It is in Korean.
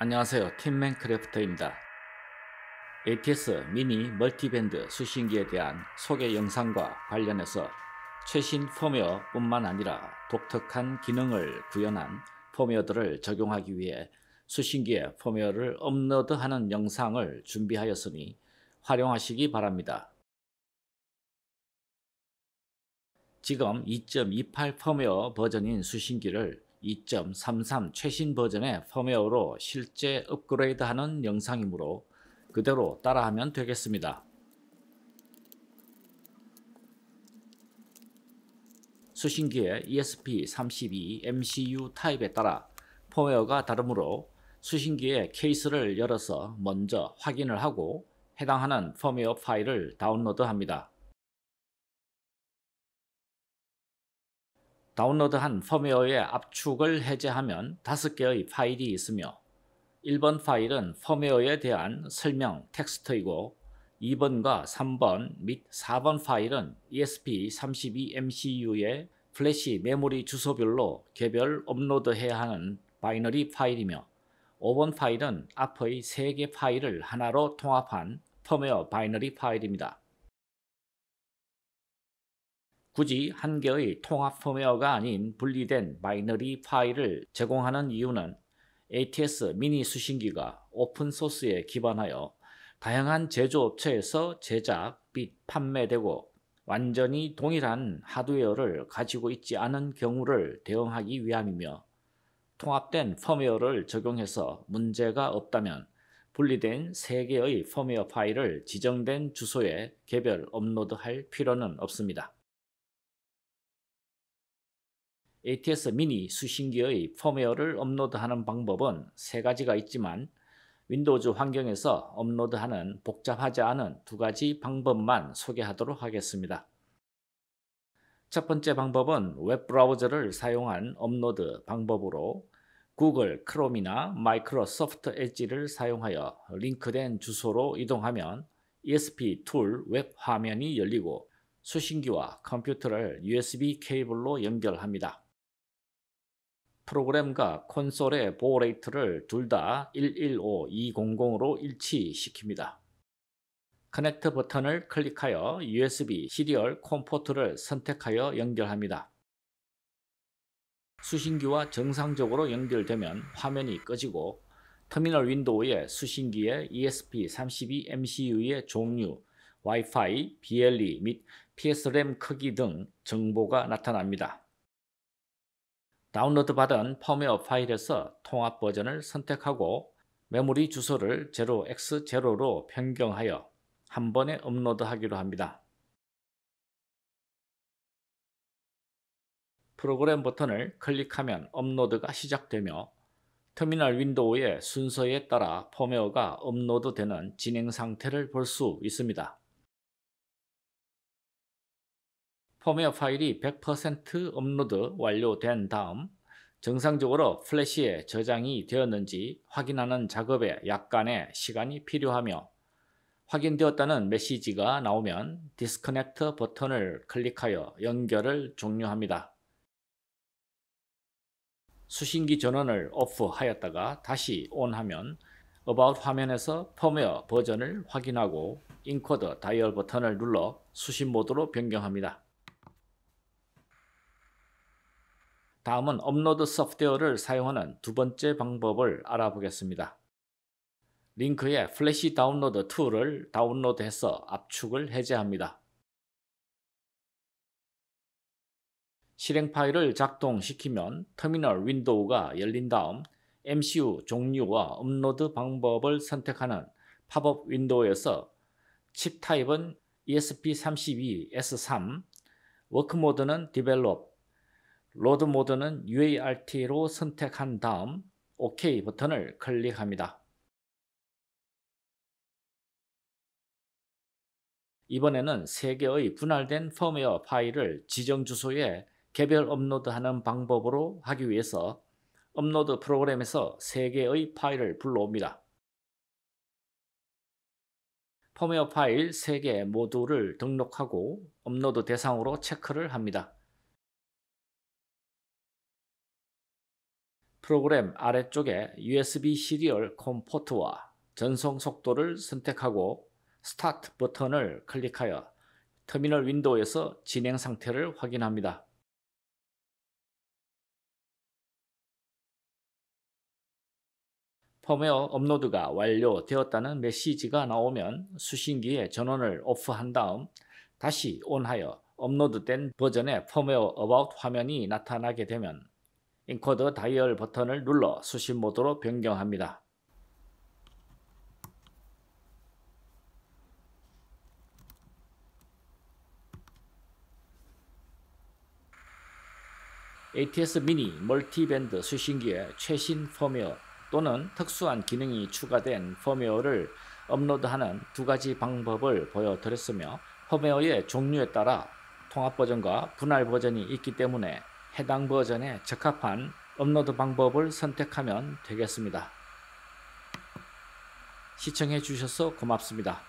안녕하세요. 팀맨크래프터입니다. ATS 미니 멀티밴드 수신기에 대한 소개 영상과 관련해서 최신 펌웨어뿐만 아니라 독특한 기능을 구현한 펌웨어들을 적용하기 위해 수신기에 펌웨어를 업로드하는 영상을 준비하였으니 활용하시기 바랍니다. 지금 2.28 펌웨어 버전인 수신기를 2.33 최신 버전의 펌웨어로 실제 업그레이드하는 영상이므로 그대로 따라하면 되겠습니다. 수신기의 ESP32 MCU 타입에 따라 펌웨어가 다르므로 수신기의 케이스를 열어서 먼저 확인을 하고 해당하는 펌웨어 파일을 다운로드합니다. 다운로드한 펌웨어의 압축을 해제하면 5개의 파일이 있으며 1번 파일은 펌웨어에 대한 설명 텍스트이고 2번과 3번 및 4번 파일은 ESP32MCU의 플래시 메모리 주소별로 개별 업로드해야 하는 바이너리 파일이며 5번 파일은 앞의 3개 파일을 하나로 통합한 펌웨어 바이너리 파일입니다. 굳이 한 개의 통합 펌웨어가 아닌 분리된 마이너리 파일을 제공하는 이유는 ATS 미니 수신기가 오픈소스에 기반하여 다양한 제조업체에서 제작 및 판매되고 완전히 동일한 하드웨어를 가지고 있지 않은 경우를 대응하기 위함이며 통합된 펌웨어를 적용해서 문제가 없다면 분리된 3개의 펌웨어 파일을 지정된 주소에 개별 업로드할 필요는 없습니다. ATS 미니 수신기의 펌웨어를 업로드하는 방법은 세 가지가 있지만 윈도우즈 환경에서 업로드하는 복잡하지 않은 두 가지 방법만 소개하도록 하겠습니다. 첫 번째 방법은 웹브라우저를 사용한 업로드 방법으로 구글 크롬이나 마이크로소프트 엣지를 사용하여 링크된 주소로 이동하면 ESP 툴 웹 화면이 열리고 수신기와 컴퓨터를 USB 케이블로 연결합니다. 프로그램과 콘솔의 보호 레이트를 둘 다 115200으로 일치시킵니다. 커넥트 버튼을 클릭하여 USB 시리얼 콤포트를 선택하여 연결합니다. 수신기와 정상적으로 연결되면 화면이 꺼지고 터미널 윈도우에 수신기의 ESP32MCU의 종류, Wi-Fi, BLE 및 PSRAM 크기 등 정보가 나타납니다. 다운로드 받은 펌웨어 파일에서 통합 버전을 선택하고 메모리 주소를 0x0로 변경하여 한 번에 업로드하기로 합니다. 프로그램 버튼을 클릭하면 업로드가 시작되며 터미널 윈도우의 순서에 따라 펌웨어가 업로드되는 진행 상태를 볼 수 있습니다. 펌웨어 파일이 100% 업로드 완료된 다음 정상적으로 플래시에 저장이 되었는지 확인하는 작업에 약간의 시간이 필요하며 확인되었다는 메시지가 나오면 디스커넥트 버튼을 클릭하여 연결을 종료합니다. 수신기 전원을 o f f 하였다가 다시 o n 하면 About 화면에서 펌웨어 버전을 확인하고 인코더 다이얼 버튼을 눌러 수신 모드로 변경합니다. 다음은 업로드 소프트웨어를 사용하는 두 번째 방법을 알아보겠습니다. 링크에 플래시 다운로드 2를 다운로드해서 압축을 해제합니다. 실행 파일을 작동시키면 터미널 윈도우가 열린 다음 MCU 종류와 업로드 방법을 선택하는 팝업 윈도우에서 칩 타입은 ESP32S3, 워크모드는 디벨롭, 로드 모드는 UART로 선택한 다음 OK 버튼을 클릭합니다. 이번에는 3개의 분할된 펌웨어 파일을 지정 주소에 개별 업로드하는 방법으로 하기 위해서 업로드 프로그램에서 3개의 파일을 불러옵니다. 펌웨어 파일 3개 모두를 등록하고 업로드 대상으로 체크를 합니다. 프로그램 아래쪽에 USB 시리얼 컴포트와 전송 속도를 선택하고 스타트 버튼을 클릭하여 터미널 윈도우에서 진행 상태를 확인합니다. 펌웨어 업로드가 완료되었다는 메시지가 나오면 수신기의 전원을 오프한 다음 다시 온하여 업로드된 버전의 펌웨어 어바웃 화면이 나타나게 되면 인코더 다이얼 버튼을 눌러 수신 모드로 변경합니다. ATS 미니 멀티밴드 수신기의 최신 펌웨어 또는 특수한 기능이 추가된 펌웨어를 업로드하는 두 가지 방법을 보여드렸으며 펌웨어의 종류에 따라 통합 버전과 분할 버전이 있기 때문에 해당 버전에 적합한 업로드 방법을 선택하면 되겠습니다. 시청해 주셔서 고맙습니다.